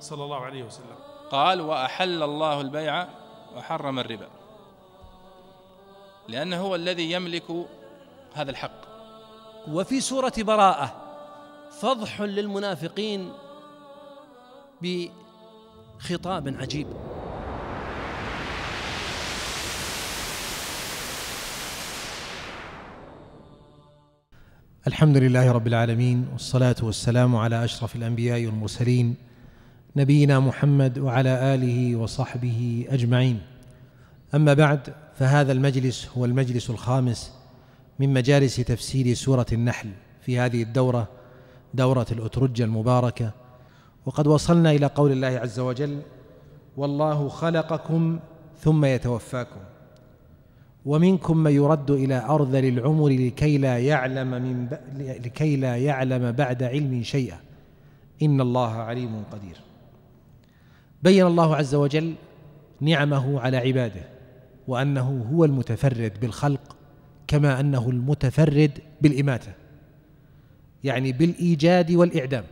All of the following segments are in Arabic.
صلى الله عليه وسلم قال وأحل الله البيع وحرم الربا لأنه هو الذي يملك هذا الحق وفي سورة براءة فضح للمنافقين بخطاب عجيب الحمد لله رب العالمين والصلاه والسلام على اشرف الانبياء والمرسلين نبينا محمد وعلى اله وصحبه اجمعين اما بعد فهذا المجلس هو المجلس الخامس من مجالس تفسير سوره النحل في هذه الدوره دوره الاترجه المباركه وقد وصلنا الى قول الله عز وجل والله خلقكم ثم يتوفاكم ومنكم من يرد الى ارذل العمر لكي لا يعلم من ب... لكي لا يعلم بعد علم شيئا ان الله عليم قدير بين الله عز وجل نعمه على عباده وانه هو المتفرد بالخلق كما انه المتفرد بالاماته يعني بالايجاد والاعدام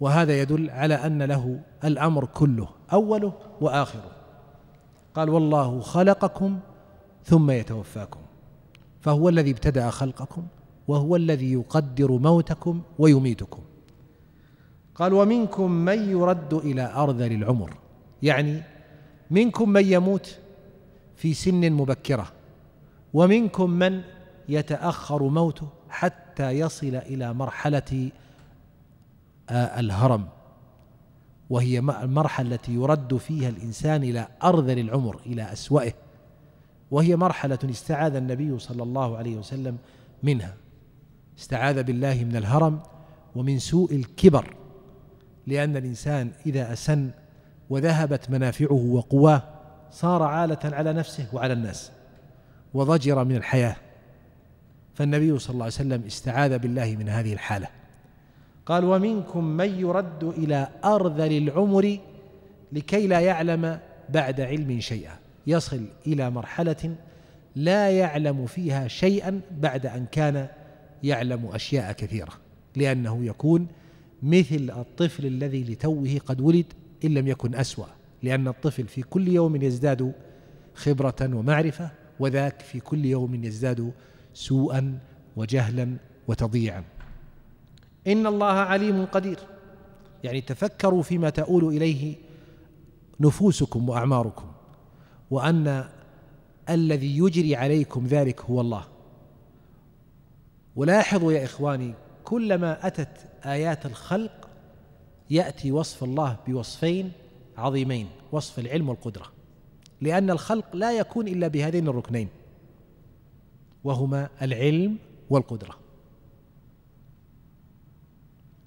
وهذا يدل على ان له الامر كله اوله واخره قال والله خلقكم ثم يتوفاكم فهو الذي ابتدا خلقكم وهو الذي يقدر موتكم ويميتكم قال ومنكم من يرد إلى أرذل العمر يعني منكم من يموت في سن مبكرة ومنكم من يتأخر موته حتى يصل إلى مرحلة آه، الهرم وهي المرحلة التي يرد فيها الإنسان إلى أرذل العمر إلى أسوأه وهي مرحلة استعاذ النبي صلى الله عليه وسلم منها استعاذ بالله من الهرم ومن سوء الكبر لأن الإنسان إذا أسن وذهبت منافعه وقواه صار عالة على نفسه وعلى الناس وضجر من الحياة فالنبي صلى الله عليه وسلم استعاذ بالله من هذه الحالة قال ومنكم من يرد إلى أرذل العمر لكي لا يعلم بعد علم شيئا يصل إلى مرحلة لا يعلم فيها شيئا بعد أن كان يعلم أشياء كثيرة لأنه يكون مثل الطفل الذي لتوه قد ولد إن لم يكن أسوأ لأن الطفل في كل يوم يزداد خبرة ومعرفة وذاك في كل يوم يزداد سوءا وجهلا وتضييعا إن الله عليم قدير يعني تفكروا فيما تؤول إليه نفوسكم وأعماركم وأن الذي يجري عليكم ذلك هو الله ولاحظوا يا إخواني كلما أتت آيات الخلق يأتي وصف الله بوصفين عظيمين وصف العلم والقدرة لأن الخلق لا يكون إلا بهذين الركنين وهما العلم والقدرة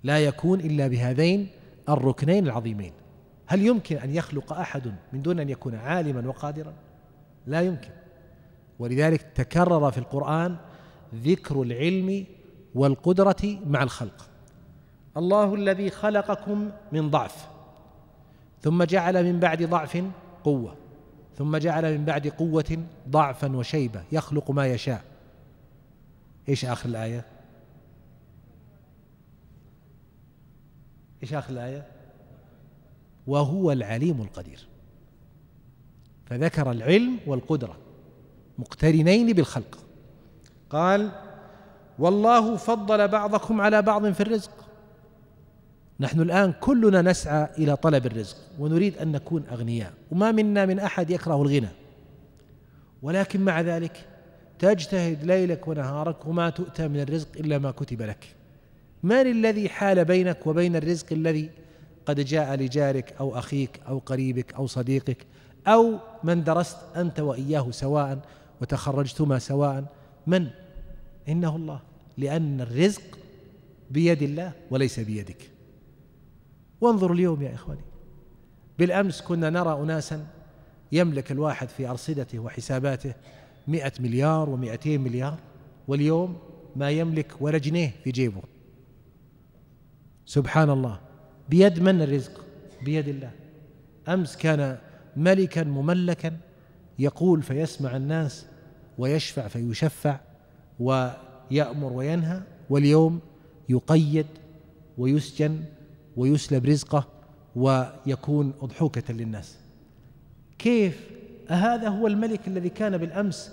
لا يكون إلا بهذين الركنين العظيمين هل يمكن أن يخلق أحد من دون أن يكون عالما وقادرا لا يمكن ولذلك تكرر في القرآن ذكر العلم والقدرة مع الخلق الله الذي خلقكم من ضعف ثم جعل من بعد ضعف قوه ثم جعل من بعد قوه ضعفا وشيبه يخلق ما يشاء ايش اخر الايه ايش اخر الايه وهو العليم القدير فذكر العلم والقدره مقترنين بالخلق قال والله فضل بعضكم على بعض في الرزق نحن الآن كلنا نسعى إلى طلب الرزق ونريد أن نكون أغنياء وما منا من أحد يكره الغنى ولكن مع ذلك تجتهد ليلك ونهارك وما تؤتى من الرزق إلا ما كتب لك من الذي حال بينك وبين الرزق الذي قد جاء لجارك أو أخيك أو قريبك أو صديقك أو من درست أنت وإياه سواء وتخرجتما سواء من إنه الله لأن الرزق بيد الله وليس بيدك وانظروا اليوم يا إخواني بالأمس كنا نرى أناسا يملك الواحد في أرصدته وحساباته مئة مليار ومئتين مليار واليوم ما يملك ولا جنيه في جيبه سبحان الله بيد من الرزق بيد الله أمس كان ملكا مملكا يقول فيسمع الناس ويشفع فيشفع ويأمر وينهى واليوم يقيد ويسجن ويسلب رزقه ويكون أضحوكة للناس كيف أهذا هو الملك الذي كان بالأمس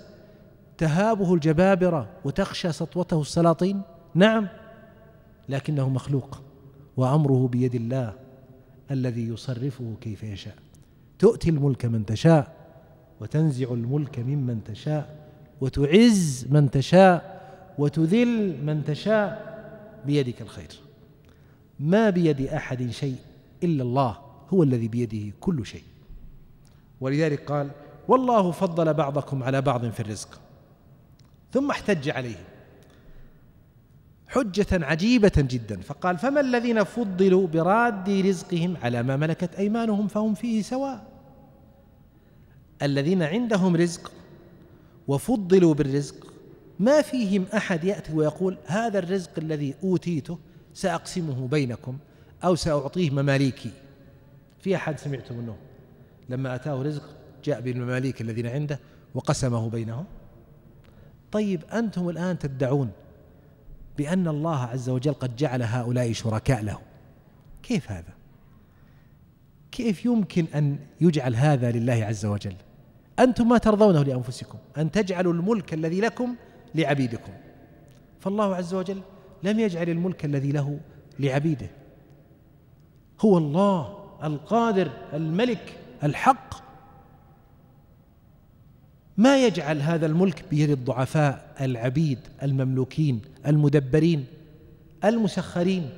تهابه الجبابرة وتخشى سطوته السلاطين نعم لكنه مخلوق وأمره بيد الله الذي يصرفه كيف يشاء تؤتي الملك من تشاء وتنزع الملك ممن تشاء وتعز من تشاء وتذل من تشاء بيدك الخير ما بيد احد شيء الا الله هو الذي بيده كل شيء ولذلك قال والله فضل بعضكم على بعض في الرزق ثم احتج عليهم حجة عجيبة جدا فقال فما الذين فضلوا براد رزقهم على ما ملكت أيمانهم فهم فيه سواء الذين عندهم رزق وفضلوا بالرزق ما فيهم أحد يأتي ويقول هذا الرزق الذي أوتيته سأقسمه بينكم أو سأعطيه مماليكي في أحد سمعتم منه لما أتاه رزق جاء بالمماليك الذين عنده وقسمه بينهم طيب أنتم الآن تدعون بأن الله عز وجل قد جعل هؤلاء شركاء له كيف هذا؟ كيف يمكن أن يجعل هذا لله عز وجل؟ أنتم ما ترضونه لأنفسكم أن تجعلوا الملك الذي لكم لعبيدكم فالله عز وجل لم يجعل الملك الذي له لعبيده هو الله القادر الملك الحق ما يجعل هذا الملك بيد الضعفاء العبيد المملوكين المدبرين المسخرين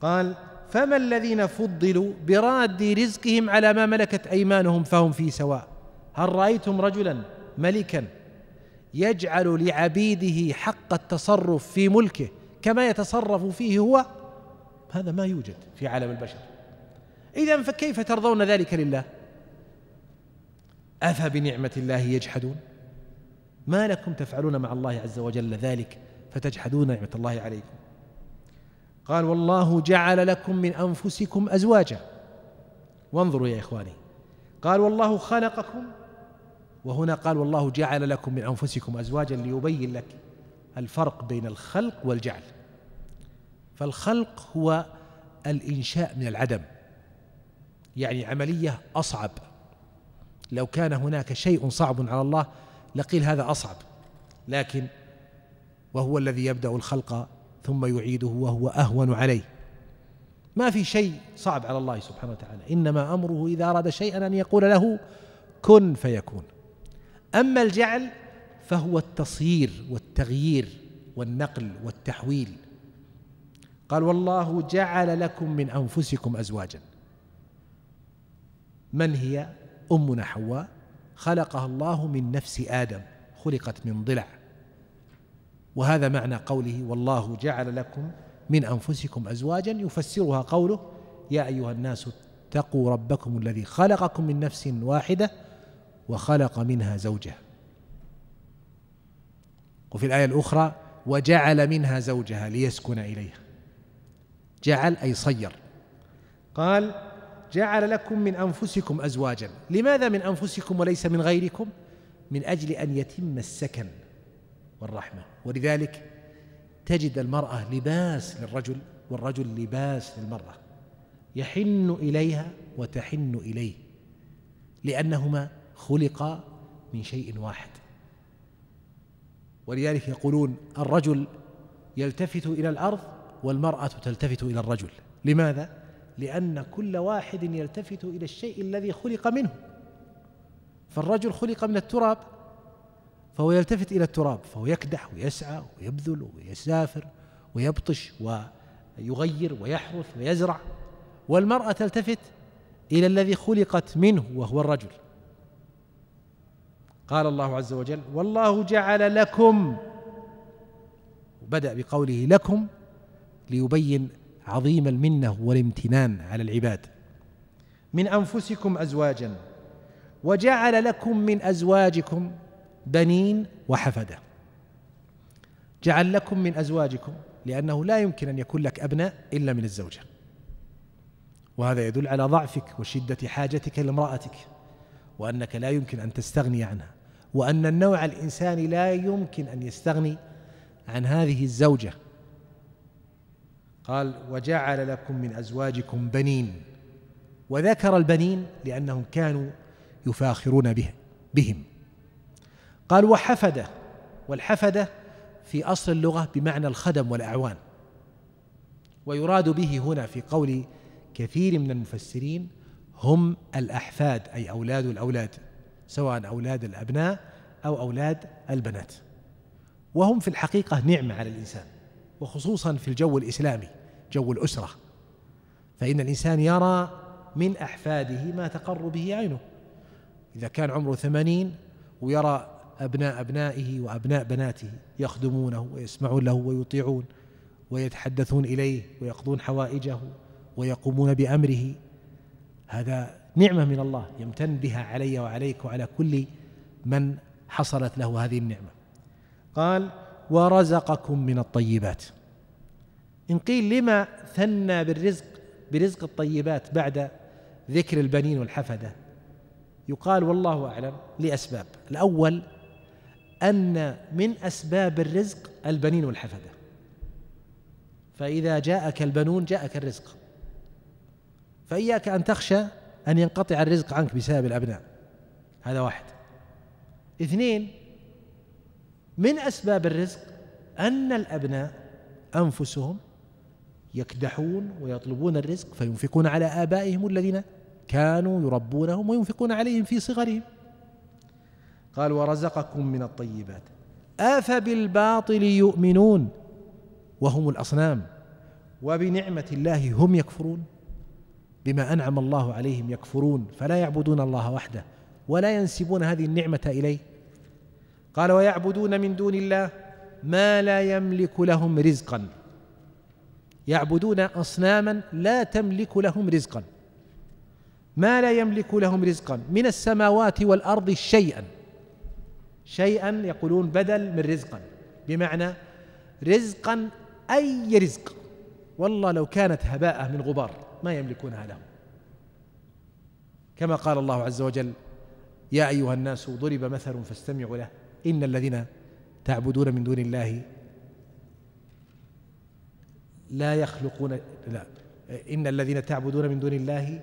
قال فما الذين فضلوا براد رزقهم على ما ملكت ايمانهم فهم في سواء هل رايتم رجلا ملكا يجعل لعبيده حق التصرف في ملكه كما يتصرف فيه هو هذا ما يوجد في عالم البشر إذا فكيف ترضون ذلك لله أفبنعمة الله يجحدون ما لكم تفعلون مع الله عز وجل ذلك فتجحدون نعمة الله عليكم قال والله جعل لكم من أنفسكم أزواجا وانظروا يا إخواني قال والله خلقكم وهنا قال والله جعل لكم من انفسكم ازواجا ليبين لك الفرق بين الخلق والجعل فالخلق هو الانشاء من العدم يعني عمليه اصعب لو كان هناك شيء صعب على الله لقيل هذا اصعب لكن وهو الذي يبدا الخلق ثم يعيده وهو اهون عليه ما في شيء صعب على الله سبحانه وتعالى انما امره اذا اراد شيئا ان يقول له كن فيكون أما الجعل فهو التصيير والتغيير والنقل والتحويل قال والله جعل لكم من أنفسكم أزواجا من هي أمنا حواء خلقها الله من نفس آدم خلقت من ضلع وهذا معنى قوله والله جعل لكم من أنفسكم أزواجا يفسرها قوله يا أيها الناس اتقوا ربكم الذي خلقكم من نفس واحدة وخلق منها زوجها وفي الآية الأخرى وجعل منها زوجها ليسكن إليها جعل أي صير قال جعل لكم من أنفسكم أزواجا لماذا من أنفسكم وليس من غيركم من أجل أن يتم السكن والرحمة ولذلك تجد المرأة لباس للرجل والرجل لباس للمرأة يحن إليها وتحن إليه لأنهما خلق من شيء واحد ولذلك يقولون الرجل يلتفت الى الارض والمراه تلتفت الى الرجل لماذا لان كل واحد يلتفت الى الشيء الذي خلق منه فالرجل خلق من التراب فهو يلتفت الى التراب فهو يكدح ويسعى ويبذل ويسافر ويبطش ويغير ويحرث ويزرع والمراه تلتفت الى الذي خلقت منه وهو الرجل قال الله عز وجل والله جعل لكم بدأ بقوله لكم ليبين عظيم المنة والامتنان على العباد من أنفسكم أزواجا وجعل لكم من أزواجكم بنين وحفدة جعل لكم من أزواجكم لأنه لا يمكن أن يكون لك أبناء إلا من الزوجة وهذا يدل على ضعفك وشدة حاجتك لامرأتك وأنك لا يمكن أن تستغني عنها وأن النوع الإنساني لا يمكن أن يستغني عن هذه الزوجة قال وجعل لكم من أزواجكم بنين وذكر البنين لأنهم كانوا يفاخرون به بهم قال وحفدة والحفدة في أصل اللغة بمعنى الخدم والأعوان ويراد به هنا في قول كثير من المفسرين هم الأحفاد أي أولاد الأولاد سواء أولاد الأبناء أو أولاد البنات وهم في الحقيقة نعمة على الإنسان وخصوصا في الجو الإسلامي جو الأسرة فإن الإنسان يرى من أحفاده ما تقر به عينه إذا كان عمره ثمانين ويرى أبناء أبنائه وأبناء بناته يخدمونه ويسمعون له ويطيعون ويتحدثون إليه ويقضون حوائجه ويقومون بأمره هذا نعمة من الله يمتن بها علي وعليك وعلى كل من حصلت له هذه النعمة قال ورزقكم من الطيبات إن قيل لما ثنى بالرزق برزق الطيبات بعد ذكر البنين والحفدة يقال والله أعلم لأسباب الأول أن من أسباب الرزق البنين والحفدة فإذا جاءك البنون جاءك الرزق فإياك أن تخشى أن ينقطع الرزق عنك بسبب الأبناء هذا واحد اثنين من أسباب الرزق أن الأبناء أنفسهم يكدحون ويطلبون الرزق فينفقون على آبائهم الذين كانوا يربونهم وينفقون عليهم في صغرهم قال ورزقكم من الطيبات أفبالباطل يؤمنون وهم الأصنام وبنعمة الله هم يكفرون بما انعم الله عليهم يكفرون فلا يعبدون الله وحده ولا ينسبون هذه النعمه اليه قال ويعبدون من دون الله ما لا يملك لهم رزقا يعبدون اصناما لا تملك لهم رزقا ما لا يملك لهم رزقا من السماوات والارض شيئا شيئا يقولون بدل من رزقا بمعنى رزقا اي رزق والله لو كانت هباءه من غبار ما يملكونها لهم كما قال الله عز وجل يا أيها الناس ضرب مثل فاستمعوا له إن الذين تعبدون من دون الله لا يخلقون لا إن الذين تعبدون من دون الله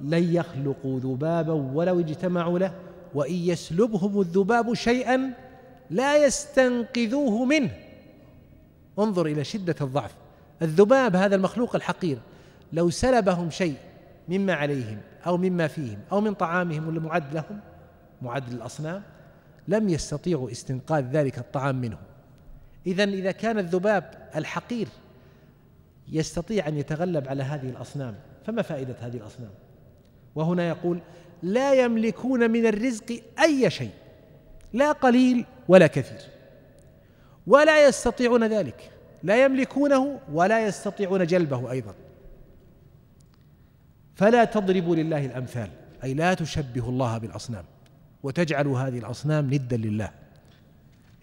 لن يخلقوا ذبابا ولو اجتمعوا له وإن يسلبهم الذباب شيئا لا يستنقذوه منه انظر إلى شدة الضعف الذباب هذا المخلوق الحقير لو سلبهم شيء مما عليهم أو مما فيهم أو من طعامهم المعد لهم معد للأصنام لم يستطيعوا استنقاذ ذلك الطعام منه إذا إذا كان الذباب الحقير يستطيع أن يتغلب على هذه الأصنام فما فائدة هذه الأصنام وهنا يقول لا يملكون من الرزق أي شيء لا قليل ولا كثير ولا يستطيعون ذلك لا يملكونه ولا يستطيعون جلبه أيضا فلا تضربوا لله الامثال اي لا تشبهوا الله بالاصنام وتجعلوا هذه الاصنام ندا لله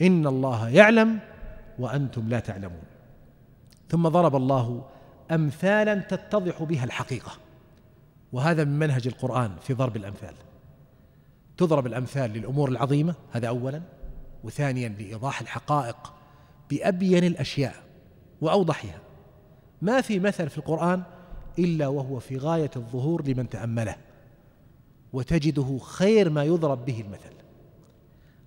ان الله يعلم وانتم لا تعلمون ثم ضرب الله امثالا تتضح بها الحقيقه وهذا من منهج القران في ضرب الامثال تضرب الامثال للامور العظيمه هذا اولا وثانيا لايضاح الحقائق بابين الاشياء واوضحها ما في مثل في القران إلا وهو في غاية الظهور لمن تأمله وتجده خير ما يضرب به المثل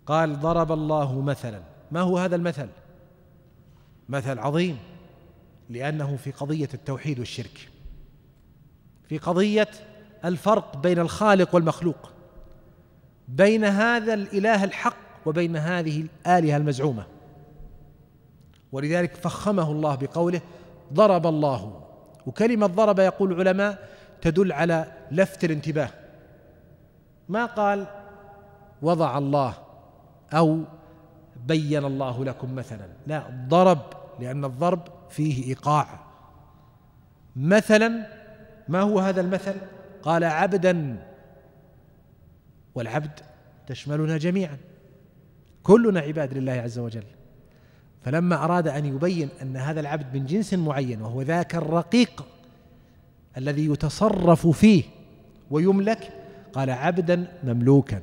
قال ضرب الله مثلا ما هو هذا المثل مثل عظيم لأنه في قضية التوحيد والشرك في قضية الفرق بين الخالق والمخلوق بين هذا الإله الحق وبين هذه الآلهة المزعومة ولذلك فخمه الله بقوله ضرب الله وكلمة ضرب يقول العلماء تدل على لفت الانتباه ما قال وضع الله أو بين الله لكم مثلا لا ضرب لأن الضرب فيه إيقاع مثلا ما هو هذا المثل قال عبدا والعبد تشملنا جميعا كلنا عباد لله عز وجل فلما أراد أن يبين أن هذا العبد من جنس معين وهو ذاك الرقيق الذي يتصرف فيه ويملك قال عبدا مملوكا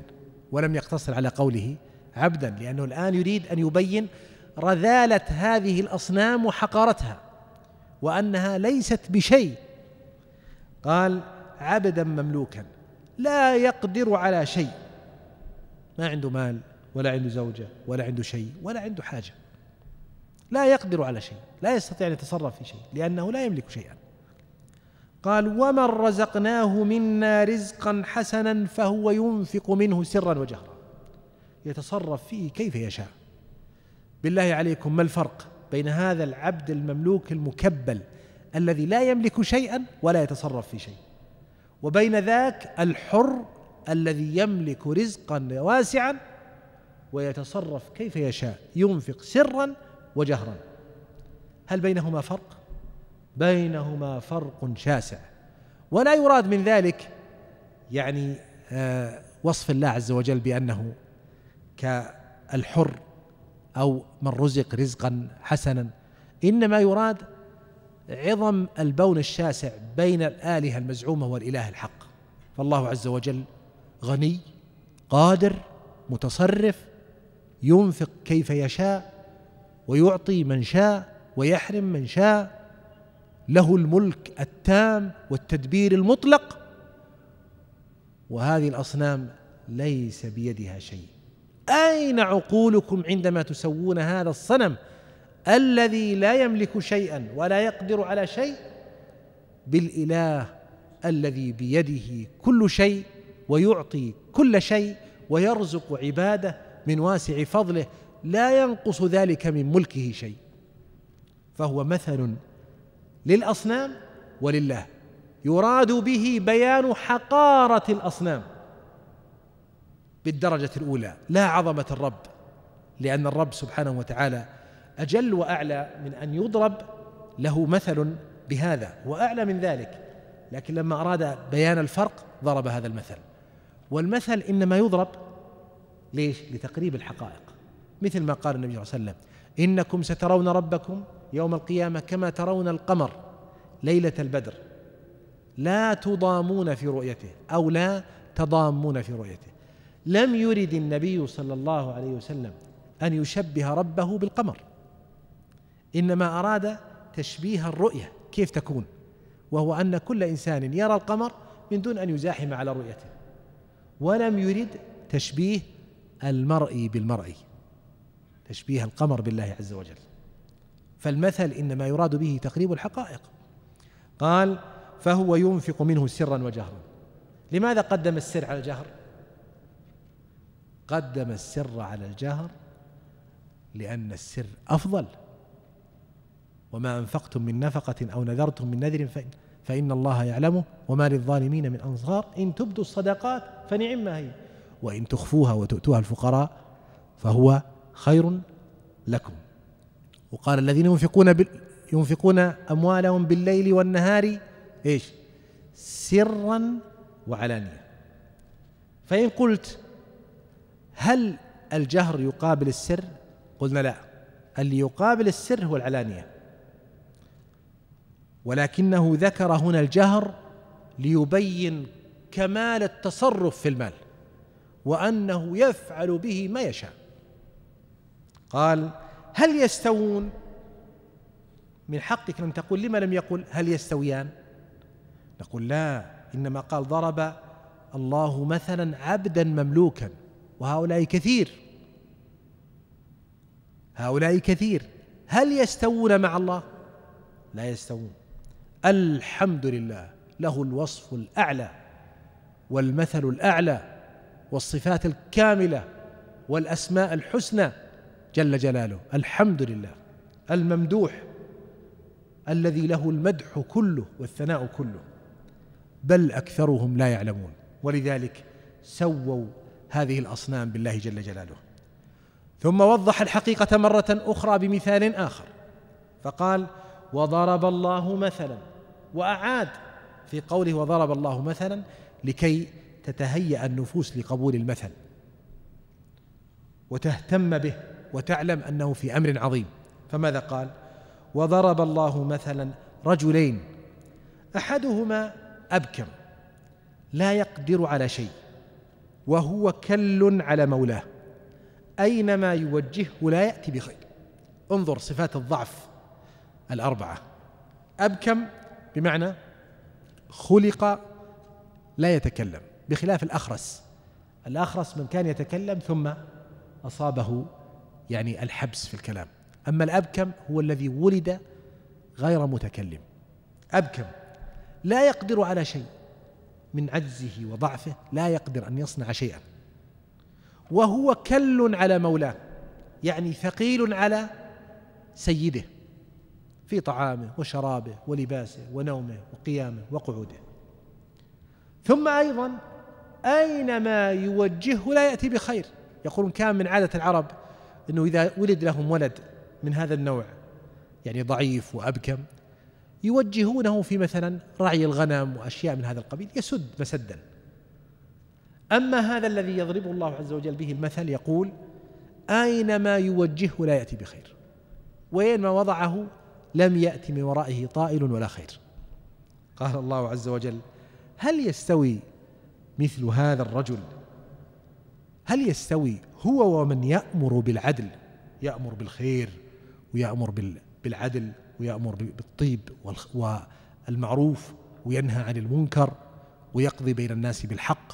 ولم يقتصر على قوله عبدا لأنه الآن يريد أن يبين رذالة هذه الأصنام وحقارتها وأنها ليست بشيء قال عبدا مملوكا لا يقدر على شيء ما عنده مال ولا عنده زوجة ولا عنده شيء ولا عنده حاجة لا يقدر على شيء لا يستطيع أن يتصرف في شيء لأنه لا يملك شيئا قال ومن رزقناه منا رزقا حسنا فهو ينفق منه سرا وجهرا يتصرف فيه كيف يشاء بالله عليكم ما الفرق بين هذا العبد المملوك المكبل الذي لا يملك شيئا ولا يتصرف في شيء وبين ذاك الحر الذي يملك رزقا واسعا ويتصرف كيف يشاء ينفق سرا وجهرا هل بينهما فرق بينهما فرق شاسع ولا يراد من ذلك يعني آه، وصف الله عز وجل بانه كالحر او من رزق رزقا حسنا انما يراد عظم البون الشاسع بين الالهه المزعومه والاله الحق فالله عز وجل غني قادر متصرف ينفق كيف يشاء ويعطي من شاء ويحرم من شاء له الملك التام والتدبير المطلق وهذه الاصنام ليس بيدها شيء اين عقولكم عندما تسوون هذا الصنم الذي لا يملك شيئا ولا يقدر على شيء بالاله الذي بيده كل شيء ويعطي كل شيء ويرزق عباده من واسع فضله لا ينقص ذلك من ملكه شيء فهو مثل للاصنام ولله يراد به بيان حقاره الاصنام بالدرجه الاولى لا عظمه الرب لان الرب سبحانه وتعالى اجل واعلى من ان يضرب له مثل بهذا واعلى من ذلك لكن لما اراد بيان الفرق ضرب هذا المثل والمثل انما يضرب ليش لتقريب الحقائق مثل ما قال النبي صلى الله عليه وسلم إنكم سترون ربكم يوم القيامة كما ترون القمر ليلة البدر لا تضامون في رؤيته أو لا تضامون في رؤيته لم يرد النبي صلى الله عليه وسلم أن يشبه ربه بالقمر إنما أراد تشبيه الرؤية كيف تكون وهو أن كل إنسان يرى القمر من دون أن يزاحم على رؤيته ولم يرد تشبيه المرئي بالمرئي تشبيه القمر بالله عز وجل فالمثل انما يراد به تقريب الحقائق قال فهو ينفق منه سرا وجهرا لماذا قدم السر على الجهر قدم السر على الجهر لان السر افضل وما انفقتم من نفقه او نذرتم من نذر فان الله يعلمه وما للظالمين من انصار ان تبدوا الصدقات فنعمها هي وان تخفوها وتؤتوها الفقراء فهو خير لكم وقال الذين ينفقون بال ينفقون أموالهم بالليل والنهار إيش سرا وعلانية فإن قلت هل الجهر يقابل السر قلنا لا اللي يقابل السر هو العلانية ولكنه ذكر هنا الجهر ليبين كمال التصرف في المال وأنه يفعل به ما يشاء قال هل يستوون من حقك أن تقول لما لم يقل هل يستويان نقول لا إنما قال ضرب الله مثلا عبدا مملوكا وهؤلاء كثير هؤلاء كثير هل يستوون مع الله لا يستوون الحمد لله له الوصف الأعلى والمثل الأعلى والصفات الكاملة والأسماء الحسنى جل جلاله الحمد لله الممدوح الذي له المدح كله والثناء كله بل اكثرهم لا يعلمون ولذلك سووا هذه الاصنام بالله جل جلاله ثم وضح الحقيقه مره اخرى بمثال اخر فقال وضرب الله مثلا واعاد في قوله وضرب الله مثلا لكي تتهيا النفوس لقبول المثل وتهتم به وتعلم انه في امر عظيم فماذا قال وضرب الله مثلا رجلين احدهما ابكم لا يقدر على شيء وهو كل على مولاه اينما يوجهه لا ياتي بخير انظر صفات الضعف الاربعه ابكم بمعنى خلق لا يتكلم بخلاف الاخرس الاخرس من كان يتكلم ثم اصابه يعني الحبس في الكلام أما الأبكم هو الذي ولد غير متكلم أبكم لا يقدر على شيء من عجزه وضعفه لا يقدر أن يصنع شيئا وهو كل على مولاه يعني ثقيل على سيده في طعامه وشرابه ولباسه ونومه وقيامه وقعوده ثم أيضا أينما يوجهه لا يأتي بخير يقولون كان من عادة العرب انه اذا ولد لهم ولد من هذا النوع يعني ضعيف وابكم يوجهونه في مثلا رعي الغنم واشياء من هذا القبيل يسد مسدا اما هذا الذي يضرب الله عز وجل به المثل يقول اينما يوجهه لا ياتي بخير وينما وضعه لم ياتي من ورائه طائل ولا خير قال الله عز وجل هل يستوي مثل هذا الرجل هل يستوي هو ومن يأمر بالعدل يأمر بالخير ويأمر بالعدل ويأمر بالطيب والمعروف وينهى عن المنكر ويقضي بين الناس بالحق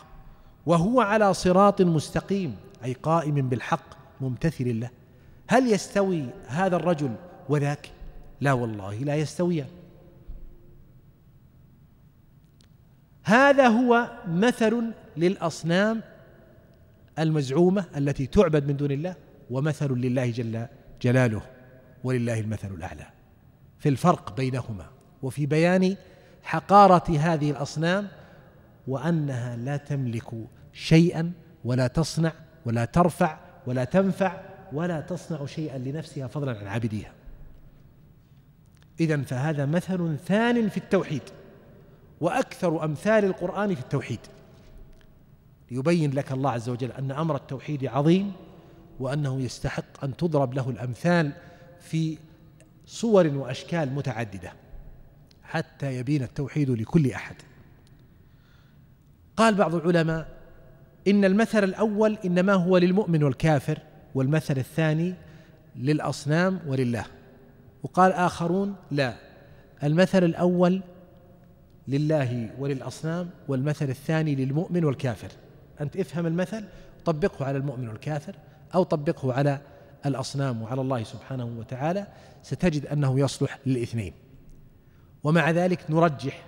وهو على صراط مستقيم أي قائم بالحق ممتثل له هل يستوي هذا الرجل وذاك لا والله لا يستويان هذا هو مثل للأصنام المزعومة التي تعبد من دون الله ومثل لله جل جلاله ولله المثل الأعلى في الفرق بينهما وفي بيان حقارة هذه الأصنام وأنها لا تملك شيئا ولا تصنع ولا ترفع ولا تنفع ولا تصنع شيئا لنفسها فضلا عن عابديها إذا فهذا مثل ثان في التوحيد وأكثر أمثال القرآن في التوحيد ليبين لك الله عز وجل أن أمر التوحيد عظيم وأنه يستحق أن تضرب له الأمثال في صور وأشكال متعددة حتى يبين التوحيد لكل أحد قال بعض العلماء إن المثل الأول إنما هو للمؤمن والكافر والمثل الثاني للأصنام ولله وقال آخرون لا المثل الأول لله وللأصنام والمثل الثاني للمؤمن والكافر أنت افهم المثل طبقه على المؤمن الكافر أو طبقه على الأصنام وعلى الله سبحانه وتعالى ستجد أنه يصلح للاثنين ومع ذلك نرجح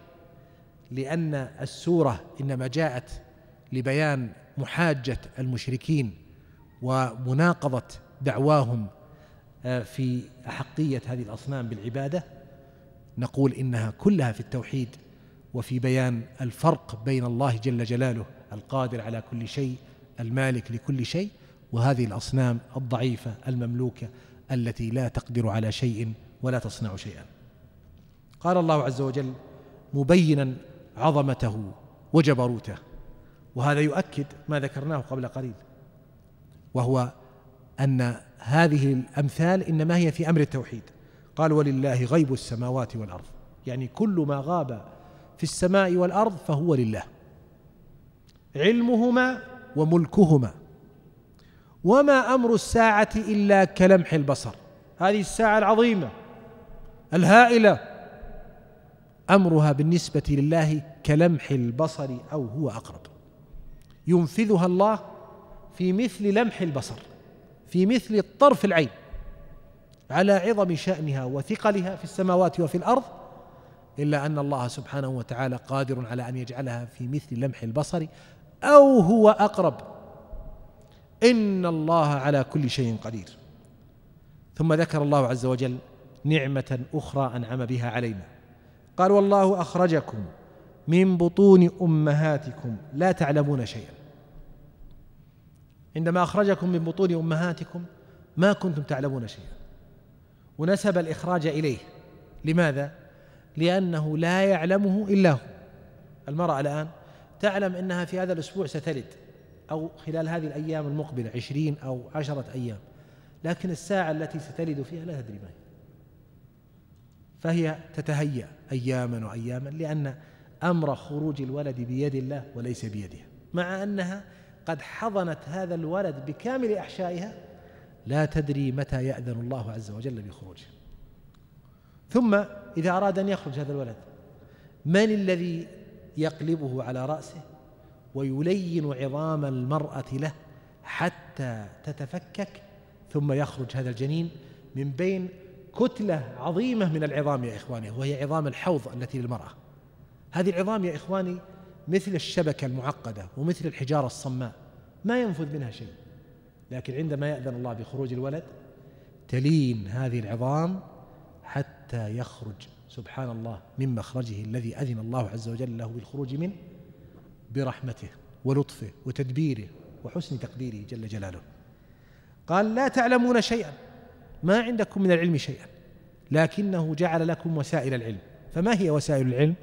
لأن السورة إنما جاءت لبيان محاجة المشركين ومناقضة دعواهم آه، في أحقية هذه الأصنام بالعبادة نقول إنها كلها في التوحيد وفي بيان الفرق بين الله جل جلاله القادر على كل شيء المالك لكل شيء وهذه الأصنام الضعيفة المملوكة التي لا تقدر على شيء ولا تصنع شيئا قال الله عز وجل مبينا عظمته وجبروته وهذا يؤكد ما ذكرناه قبل قليل وهو أن هذه الأمثال إنما هي في أمر التوحيد قال ولله غيب السماوات والأرض يعني كل ما غاب في السماء والأرض فهو لله علمهما وملكهما وما امر الساعه الا كلمح البصر هذه الساعه العظيمه الهائله امرها بالنسبه لله كلمح البصر او هو اقرب ينفذها الله في مثل لمح البصر في مثل طرف العين على عظم شانها وثقلها في السماوات وفي الارض الا ان الله سبحانه وتعالى قادر على ان يجعلها في مثل لمح البصر أو هو أقرب إن الله على كل شيء قدير ثم ذكر الله عز وجل نعمة أخرى أنعم بها علينا قال والله أخرجكم من بطون أمهاتكم لا تعلمون شيئا عندما أخرجكم من بطون أمهاتكم ما كنتم تعلمون شيئا ونسب الإخراج إليه لماذا؟ لأنه لا يعلمه إلا هو المرأة الآن تعلم أنها في هذا الأسبوع ستلد أو خلال هذه الأيام المقبلة عشرين أو عشرة أيام لكن الساعة التي ستلد فيها لا تدري ما هي فهي تتهيأ أياما وأياما لأن أمر خروج الولد بيد الله وليس بيدها مع أنها قد حضنت هذا الولد بكامل أحشائها لا تدري متى يأذن الله عز وجل بخروجه ثم إذا أراد أن يخرج هذا الولد من الذي يقلبه على رأسه ويلين عظام المرأة له حتى تتفكك ثم يخرج هذا الجنين من بين كتلة عظيمة من العظام يا إخواني وهي عظام الحوض التي للمرأة هذه العظام يا إخواني مثل الشبكة المعقدة ومثل الحجارة الصماء ما ينفذ منها شيء لكن عندما يأذن الله بخروج الولد تلين هذه العظام حتى يخرج سبحان الله من مخرجه الذي أذن الله عز وجل له بالخروج منه برحمته ولطفه وتدبيره وحسن تقديره جل جلاله قال لا تعلمون شيئا ما عندكم من العلم شيئا لكنه جعل لكم وسائل العلم فما هي وسائل العلم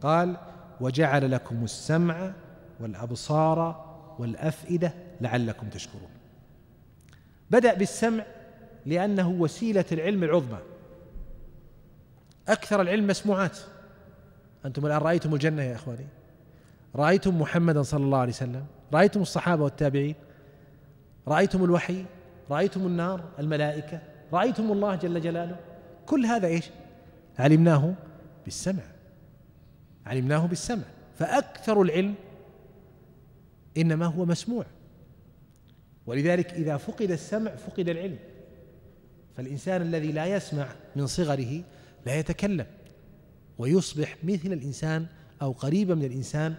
قال وجعل لكم السمع والابصار والافئده لعلكم تشكرون بدا بالسمع لانه وسيله العلم العظمى أكثر العلم مسموعات أنتم الآن رأيتم الجنة يا إخواني رأيتم محمدا صلى الله عليه وسلم رأيتم الصحابة والتابعين رأيتم الوحي رأيتم النار الملائكة رأيتم الله جل جلاله كل هذا إيش علمناه بالسمع علمناه بالسمع فأكثر العلم إنما هو مسموع ولذلك إذا فقد السمع فقد العلم فالإنسان الذي لا يسمع من صغره لا يتكلم ويصبح مثل الإنسان أو قريبا من الإنسان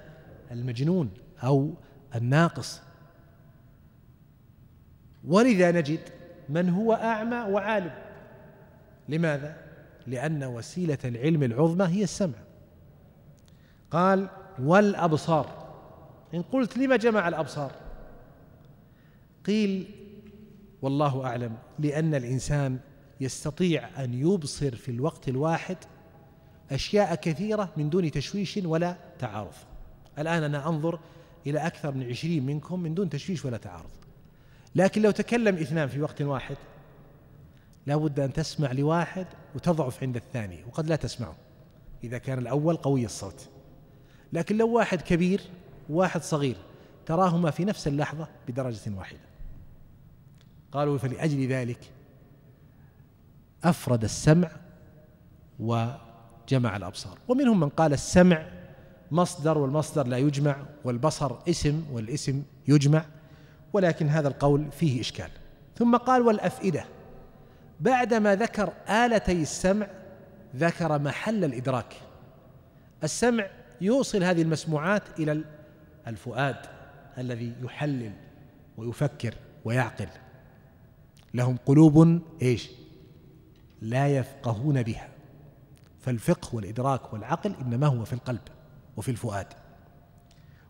المجنون أو الناقص ولذا نجد من هو أعمى وعالم لماذا؟ لأن وسيلة العلم العظمى هي السمع قال والأبصار إن قلت لما جمع الأبصار قيل والله أعلم لأن الإنسان يستطيع أن يبصر في الوقت الواحد أشياء كثيرة من دون تشويش ولا تعارض الآن أنا أنظر إلى أكثر من عشرين منكم من دون تشويش ولا تعارض لكن لو تكلم اثنان في وقت واحد لا بد أن تسمع لواحد وتضعف عند الثاني وقد لا تسمعه إذا كان الأول قوي الصوت لكن لو واحد كبير وواحد صغير تراهما في نفس اللحظة بدرجة واحدة قالوا فلأجل ذلك أفرد السمع وجمع الأبصار ومنهم من قال السمع مصدر والمصدر لا يجمع والبصر اسم والاسم يجمع ولكن هذا القول فيه إشكال ثم قال والأفئدة بعدما ذكر آلتي السمع ذكر محل الإدراك السمع يوصل هذه المسموعات إلى الفؤاد الذي يحلل ويفكر ويعقل لهم قلوب ايش لا يفقهون بها فالفقه والإدراك والعقل إنما هو في القلب وفي الفؤاد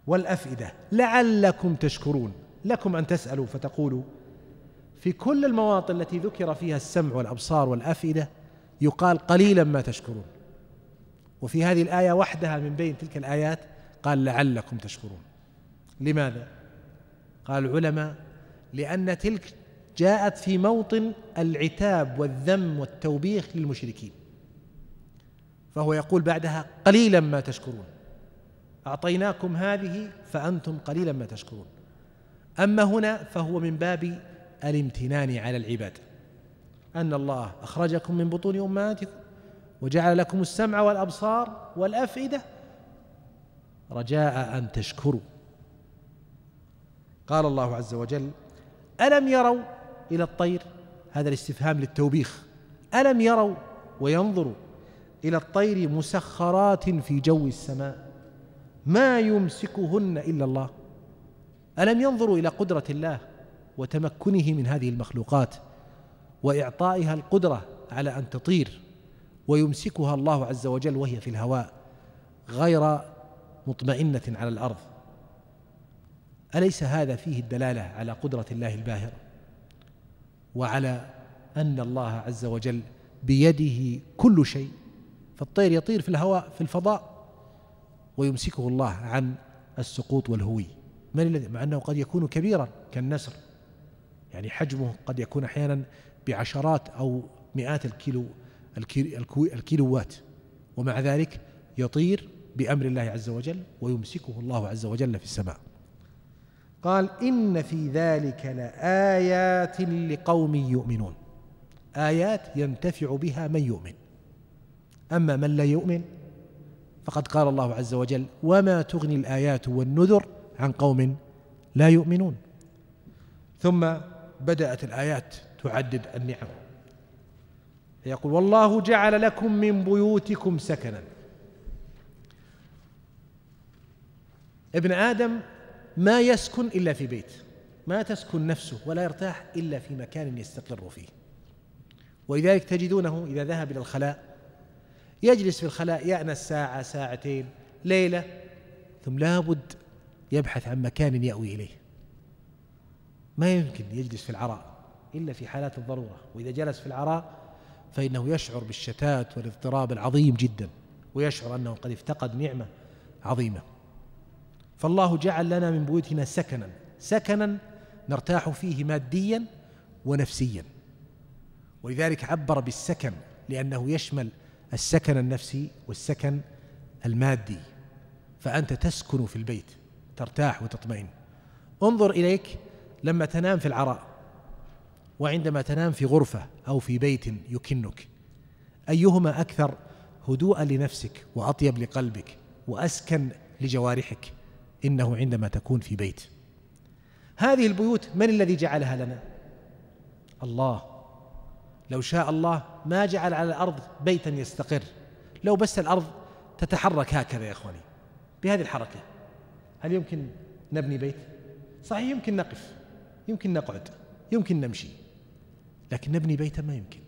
والأفئدة لعلكم تشكرون لكم أن تسألوا فتقولوا في كل المواطن التي ذكر فيها السمع والأبصار والأفئدة يقال قليلا ما تشكرون وفي هذه الآية وحدها من بين تلك الآيات قال لعلكم تشكرون لماذا؟ قال العلماء لأن تلك جاءت في موطن العتاب والذم والتوبيخ للمشركين فهو يقول بعدها قليلا ما تشكرون اعطيناكم هذه فانتم قليلا ما تشكرون اما هنا فهو من باب الامتنان على العباد ان الله اخرجكم من بطون امهاتكم وجعل لكم السمع والابصار والافئده رجاء ان تشكروا قال الله عز وجل الم يروا إلى الطير هذا الاستفهام للتوبيخ ألم يروا وينظروا إلى الطير مسخرات في جو السماء ما يمسكهن إلا الله ألم ينظروا إلى قدرة الله وتمكنه من هذه المخلوقات وإعطائها القدرة على أن تطير ويمسكها الله عز وجل وهي في الهواء غير مطمئنة على الأرض أليس هذا فيه الدلالة على قدرة الله الباهرة وعلى أن الله عز وجل بيده كل شيء فالطير يطير في الهواء في الفضاء ويمسكه الله عن السقوط والهوي من الذي مع أنه قد يكون كبيرا كالنسر يعني حجمه قد يكون أحيانا بعشرات أو مئات الكيلو الكيلوات ومع ذلك يطير بأمر الله عز وجل ويمسكه الله عز وجل في السماء قال إن في ذلك لآيات لقوم يؤمنون آيات ينتفع بها من يؤمن أما من لا يؤمن فقد قال الله عز وجل وما تغني الآيات والنذر عن قوم لا يؤمنون ثم بدأت الآيات تعدد النعم يقول والله جعل لكم من بيوتكم سكنا ابن آدم ما يسكن إلا في بيت ما تسكن نفسه ولا يرتاح إلا في مكان يستقر فيه ولذلك تجدونه إذا ذهب إلى الخلاء يجلس في الخلاء يأنس ساعة ساعتين ليلة ثم لابد يبحث عن مكان يأوي إليه ما يمكن يجلس في العراء إلا في حالات الضرورة وإذا جلس في العراء فإنه يشعر بالشتات والاضطراب العظيم جدا ويشعر أنه قد افتقد نعمة عظيمة فالله جعل لنا من بيوتنا سكنا سكنا نرتاح فيه ماديا ونفسيا ولذلك عبر بالسكن لأنه يشمل السكن النفسي والسكن المادي فأنت تسكن في البيت ترتاح وتطمئن انظر إليك لما تنام في العراء وعندما تنام في غرفة أو في بيت يكنك أيهما أكثر هدوءا لنفسك وأطيب لقلبك وأسكن لجوارحك إنه عندما تكون في بيت هذه البيوت من الذي جعلها لنا الله لو شاء الله ما جعل على الأرض بيتا يستقر لو بس الأرض تتحرك هكذا يا إخواني بهذه الحركة هل يمكن نبني بيت صحيح يمكن نقف يمكن نقعد يمكن نمشي لكن نبني بيتا ما يمكن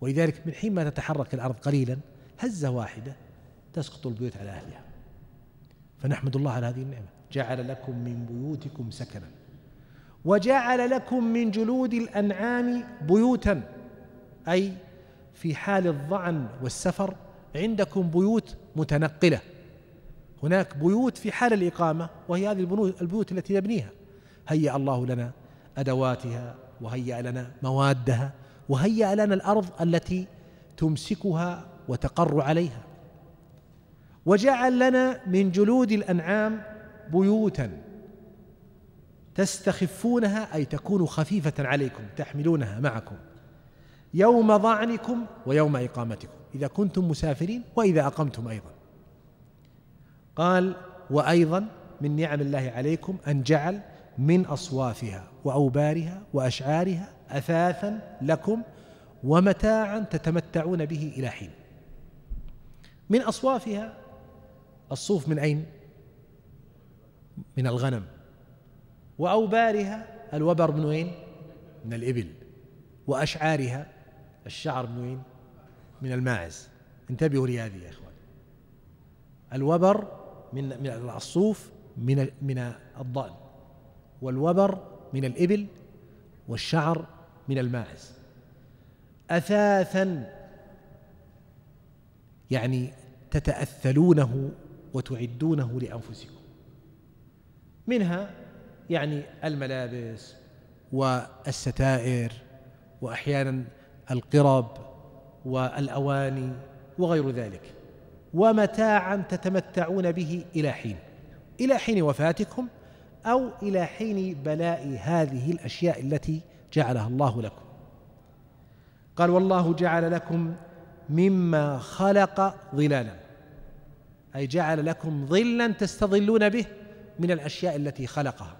ولذلك من حين ما تتحرك الأرض قليلا هزة واحدة تسقط البيوت على أهلها فنحمد الله على هذه النعمة جعل لكم من بيوتكم سكنا وجعل لكم من جلود الأنعام بيوتا أي في حال الظعن والسفر عندكم بيوت متنقلة هناك بيوت في حال الإقامة وهي هذه البيوت التي نبنيها هيأ الله لنا أدواتها وهيأ لنا موادها وهيأ لنا الأرض التي تمسكها وتقر عليها وجعل لنا من جلود الانعام بيوتا تستخفونها اي تكون خفيفه عليكم تحملونها معكم يوم ظعنكم ويوم اقامتكم اذا كنتم مسافرين واذا اقمتم ايضا قال وايضا من نعم الله عليكم ان جعل من اصوافها واوبارها واشعارها اثاثا لكم ومتاعا تتمتعون به الى حين من اصوافها الصوف من أين؟ من الغنم وأوبارها الوبر من وين؟ من الإبل وأشعارها الشعر من وين؟ من الماعز انتبهوا لهذه يا إخوان الوبر من من الصوف من من الضأن والوبر من الإبل والشعر من الماعز أثاثا يعني تتأثلونه وتعدونه لأنفسكم منها يعني الملابس والستائر وأحيانا القرب والأواني وغير ذلك ومتاعا تتمتعون به إلى حين إلى حين وفاتكم أو إلى حين بلاء هذه الأشياء التي جعلها الله لكم قال والله جعل لكم مما خلق ظلالا أي جعل لكم ظلا تستظلون به من الأشياء التي خلقها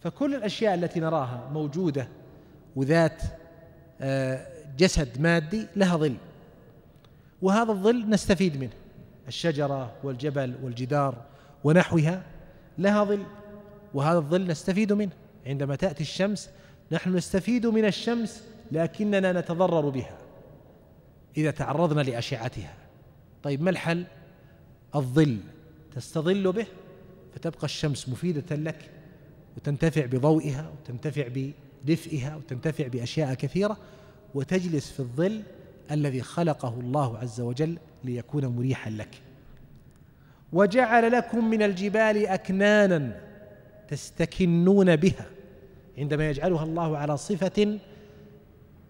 فكل الأشياء التي نراها موجودة وذات آه، جسد مادي لها ظل وهذا الظل نستفيد منه الشجرة والجبل والجدار ونحوها لها ظل وهذا الظل نستفيد منه عندما تأتي الشمس نحن نستفيد من الشمس لكننا نتضرر بها إذا تعرضنا لأشعتها طيب ما الحل؟ الظل تستظل به فتبقى الشمس مفيدة لك وتنتفع بضوئها وتنتفع بدفئها وتنتفع بأشياء كثيرة وتجلس في الظل الذي خلقه الله عز وجل ليكون مريحا لك وجعل لكم من الجبال أكنانا تستكنون بها عندما يجعلها الله على صفة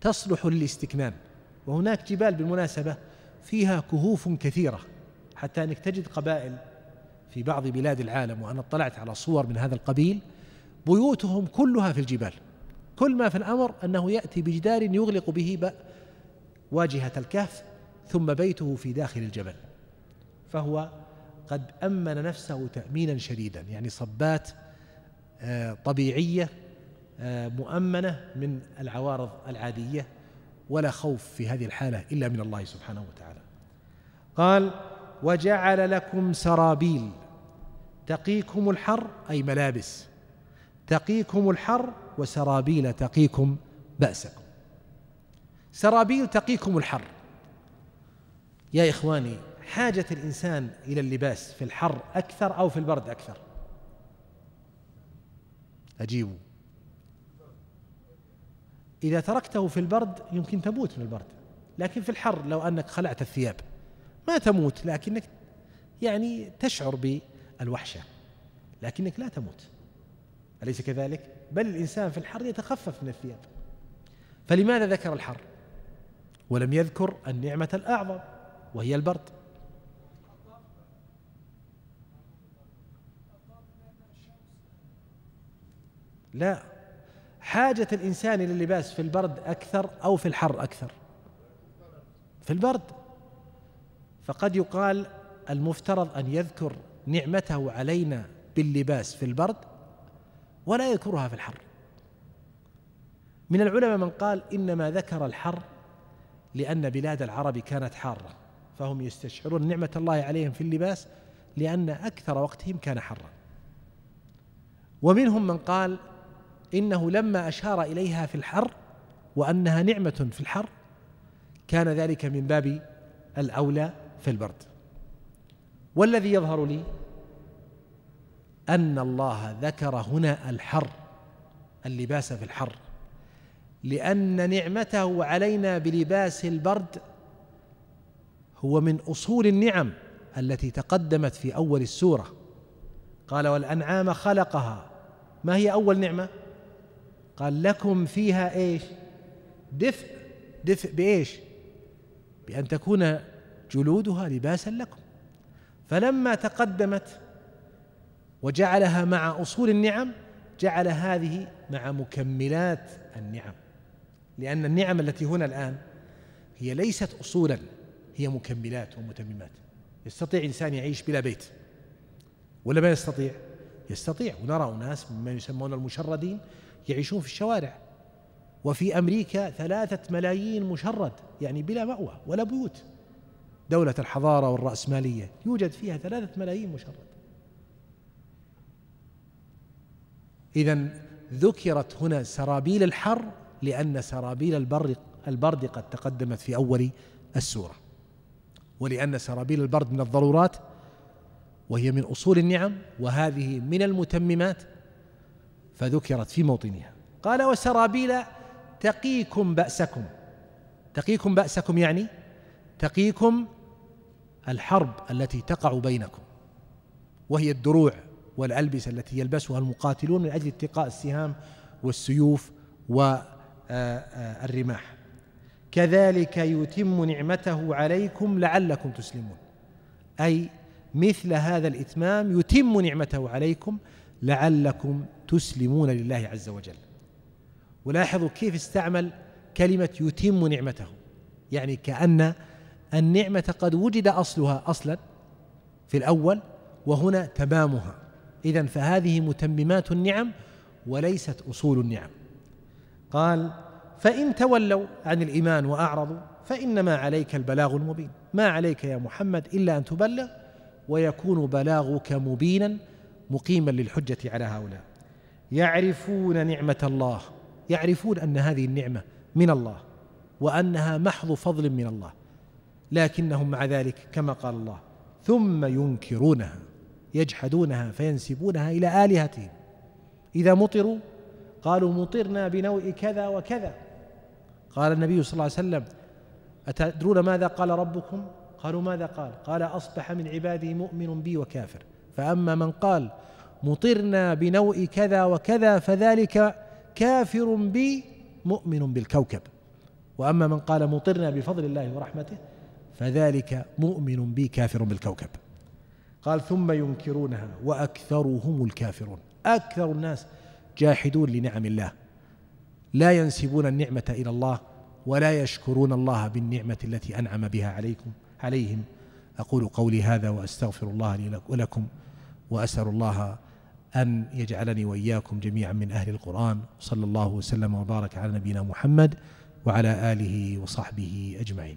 تصلح للاستكنان وهناك جبال بالمناسبة فيها كهوف كثيرة حتى أنك تجد قبائل في بعض بلاد العالم وأنا اطلعت على صور من هذا القبيل بيوتهم كلها في الجبال كل ما في الأمر أنه يأتي بجدار يغلق به واجهة الكهف ثم بيته في داخل الجبل فهو قد أمن نفسه تأمينا شديدا يعني صبات آه، طبيعية آه، مؤمنة من العوارض العادية ولا خوف في هذه الحالة إلا من الله سبحانه وتعالى قال وجعل لكم سرابيل تقيكم الحر أي ملابس تقيكم الحر وسرابيل تقيكم بأسكم سرابيل تقيكم الحر يا إخواني حاجة الإنسان إلى اللباس في الحر أكثر أو في البرد أكثر أجيبوا إذا تركته في البرد يمكن تموت من البرد لكن في الحر لو أنك خلعت الثياب ما تموت لكنك يعني تشعر بالوحشة لكنك لا تموت أليس كذلك؟ بل الإنسان في الحر يتخفف من الثياب فلماذا ذكر الحر؟ ولم يذكر النعمة الأعظم وهي البرد لا حاجة الإنسان إلى اللباس في البرد أكثر أو في الحر أكثر في البرد فقد يقال المفترض ان يذكر نعمته علينا باللباس في البرد ولا يذكرها في الحر من العلماء من قال انما ذكر الحر لان بلاد العرب كانت حاره فهم يستشعرون نعمه الله عليهم في اللباس لان اكثر وقتهم كان حرا ومنهم من قال انه لما اشار اليها في الحر وانها نعمه في الحر كان ذلك من باب الاولى في البرد والذي يظهر لي أن الله ذكر هنا الحر اللباس في الحر لأن نعمته علينا بلباس البرد هو من أصول النعم التي تقدمت في أول السورة قال والأنعام خلقها ما هي أول نعمة؟ قال لكم فيها إيش؟ دفء دفء بإيش؟ بأن تكون جلودها لباسا لكم فلما تقدمت وجعلها مع اصول النعم جعل هذه مع مكملات النعم لان النعم التي هنا الان هي ليست اصولا هي مكملات ومتممات يستطيع انسان يعيش بلا بيت ولا ما يستطيع يستطيع ونرى أناس مما يسمون المشردين يعيشون في الشوارع وفي أمريكا ثلاثة ملايين مشرد يعني بلا مأوى ولا بيوت دولة الحضارة والرأسمالية يوجد فيها ثلاثة ملايين مشرد إذا ذكرت هنا سرابيل الحر لأن سرابيل البر البرد قد تقدمت في أول السورة ولأن سرابيل البرد من الضرورات وهي من أصول النعم وهذه من المتممات فذكرت في موطنها قال وسرابيل تقيكم بأسكم تقيكم بأسكم يعني تقيكم الحرب التي تقع بينكم وهي الدروع والألبسة التي يلبسها المقاتلون من أجل اتقاء السهام والسيوف والرماح آه، آه، كذلك يتم نعمته عليكم لعلكم تسلمون أي مثل هذا الإتمام يتم نعمته عليكم لعلكم تسلمون لله عز وجل ولاحظوا كيف استعمل كلمة يتم نعمته يعني كأن النعمة قد وجد أصلها أصلا في الأول وهنا تمامها إذا فهذه متممات النعم وليست أصول النعم قال فإن تولوا عن الإيمان وأعرضوا فإنما عليك البلاغ المبين ما عليك يا محمد إلا أن تبلغ ويكون بلاغك مبينا مقيما للحجة على هؤلاء يعرفون نعمة الله يعرفون أن هذه النعمة من الله وأنها محض فضل من الله لكنهم مع ذلك كما قال الله ثم ينكرونها يجحدونها فينسبونها إلى آلهتهم إذا مطروا قالوا مطرنا بنوء كذا وكذا قال النبي صلى الله عليه وسلم أتدرون ماذا قال ربكم قالوا ماذا قال قال أصبح من عبادي مؤمن بي وكافر فأما من قال مطرنا بنوء كذا وكذا فذلك كافر بي مؤمن بالكوكب وأما من قال مطرنا بفضل الله ورحمته فذلك مؤمن بي كافر بالكوكب قال ثم ينكرونها واكثرهم الكافرون اكثر الناس جاحدون لنعم الله لا ينسبون النعمه الى الله ولا يشكرون الله بالنعمه التي انعم بها عليكم عليهم اقول قولي هذا واستغفر الله لي ولكم واسال الله ان يجعلني واياكم جميعا من اهل القران صلى الله وسلم وبارك على نبينا محمد وعلى اله وصحبه اجمعين